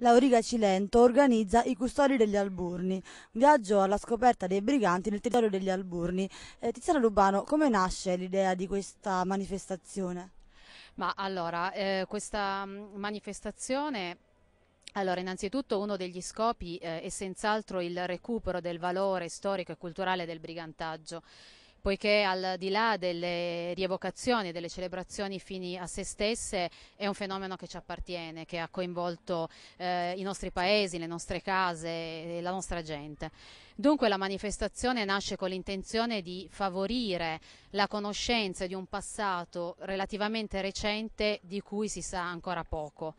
Lauriga Cilento organizza I Custodi degli Alburni, viaggio alla scoperta dei briganti nel territorio degli Alburni. Eh, Tiziana Lubano, come nasce l'idea di questa manifestazione? Ma allora, eh, questa mm, manifestazione allora, innanzitutto uno degli scopi eh, è senz'altro il recupero del valore storico e culturale del brigantaggio poiché al di là delle rievocazioni e delle celebrazioni fini a se stesse è un fenomeno che ci appartiene, che ha coinvolto eh, i nostri paesi, le nostre case, la nostra gente. Dunque la manifestazione nasce con l'intenzione di favorire la conoscenza di un passato relativamente recente di cui si sa ancora poco.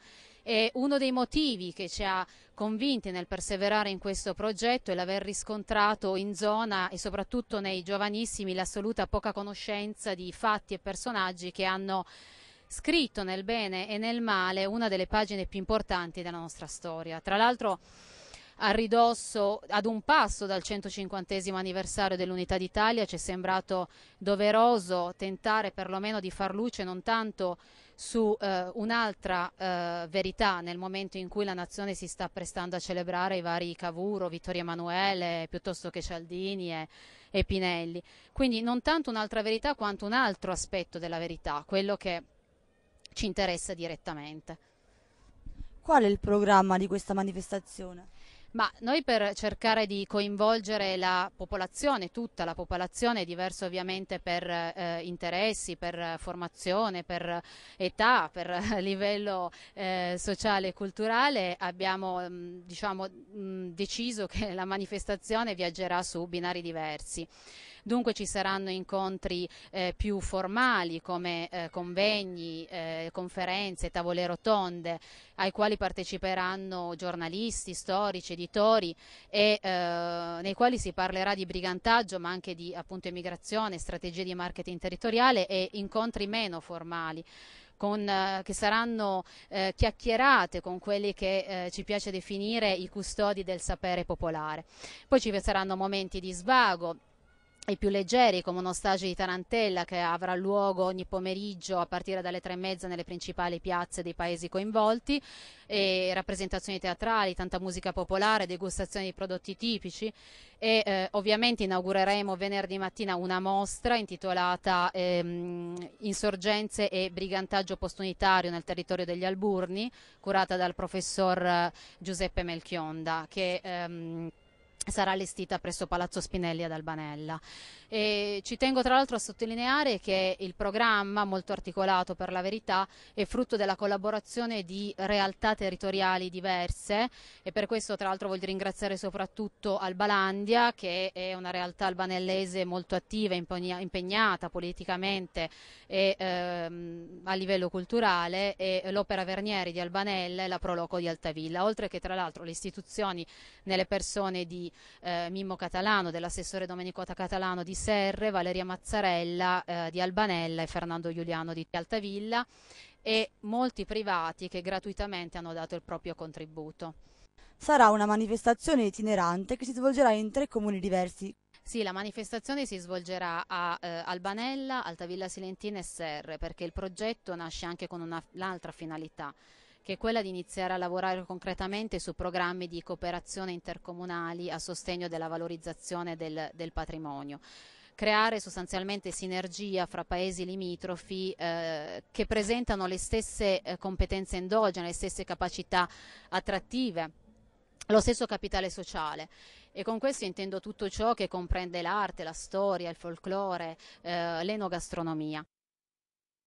E uno dei motivi che ci ha convinti nel perseverare in questo progetto è l'aver riscontrato in zona e soprattutto nei giovanissimi l'assoluta poca conoscenza di fatti e personaggi che hanno scritto nel bene e nel male una delle pagine più importanti della nostra storia. Tra l'altro a ridosso, ad un passo dal 150 anniversario dell'Unità d'Italia, ci è sembrato doveroso tentare perlomeno di far luce non tanto su eh, un'altra eh, verità nel momento in cui la nazione si sta prestando a celebrare i vari Cavour, Vittorio Emanuele, piuttosto che Cialdini e, e Pinelli. Quindi non tanto un'altra verità quanto un altro aspetto della verità, quello che ci interessa direttamente. Qual è il programma di questa manifestazione? Ma noi per cercare ah. di coinvolgere la popolazione, tutta la popolazione, diverso ovviamente per eh, interessi, per formazione, per età, per livello eh, sociale e culturale, abbiamo mm, diciamo, mm, deciso che la manifestazione viaggerà su binari diversi dunque ci saranno incontri eh, più formali come eh, convegni, eh, conferenze, tavole rotonde ai quali parteciperanno giornalisti, storici, editori e eh, nei quali si parlerà di brigantaggio ma anche di appunto emigrazione, strategie di marketing territoriale e incontri meno formali. Con, eh, che saranno eh, chiacchierate con quelli che eh, ci piace definire i custodi del sapere popolare. Poi ci saranno momenti di svago i più leggeri come uno stage di Tarantella che avrà luogo ogni pomeriggio a partire dalle tre e mezza nelle principali piazze dei paesi coinvolti, rappresentazioni teatrali, tanta musica popolare, degustazioni di prodotti tipici e eh, ovviamente inaugureremo venerdì mattina una mostra intitolata ehm, Insorgenze e brigantaggio postunitario nel territorio degli Alburni, curata dal professor eh, Giuseppe Melchionda che ehm, sarà allestita presso Palazzo Spinelli ad Albanella. E ci tengo tra l'altro a sottolineare che il programma, molto articolato per la verità, è frutto della collaborazione di realtà territoriali diverse e per questo tra l'altro voglio ringraziare soprattutto Albalandia che è una realtà albanellese molto attiva, impegnata politicamente e ehm, a livello culturale e l'Opera Vernieri di Albanella e la Proloco di Altavilla, oltre che tra l'altro le istituzioni nelle persone di eh, Mimmo Catalano, dell'assessore Domenico Catalano di Serre, Valeria Mazzarella eh, di Albanella e Fernando Giuliano di Altavilla e molti privati che gratuitamente hanno dato il proprio contributo. Sarà una manifestazione itinerante che si svolgerà in tre comuni diversi, sì, la manifestazione si svolgerà a eh, Albanella, Altavilla Silentina e Serre, perché il progetto nasce anche con un'altra finalità, che è quella di iniziare a lavorare concretamente su programmi di cooperazione intercomunali a sostegno della valorizzazione del, del patrimonio creare sostanzialmente sinergia fra paesi limitrofi eh, che presentano le stesse eh, competenze endogene, le stesse capacità attrattive, lo stesso capitale sociale. E con questo intendo tutto ciò che comprende l'arte, la storia, il folklore, eh, l'enogastronomia.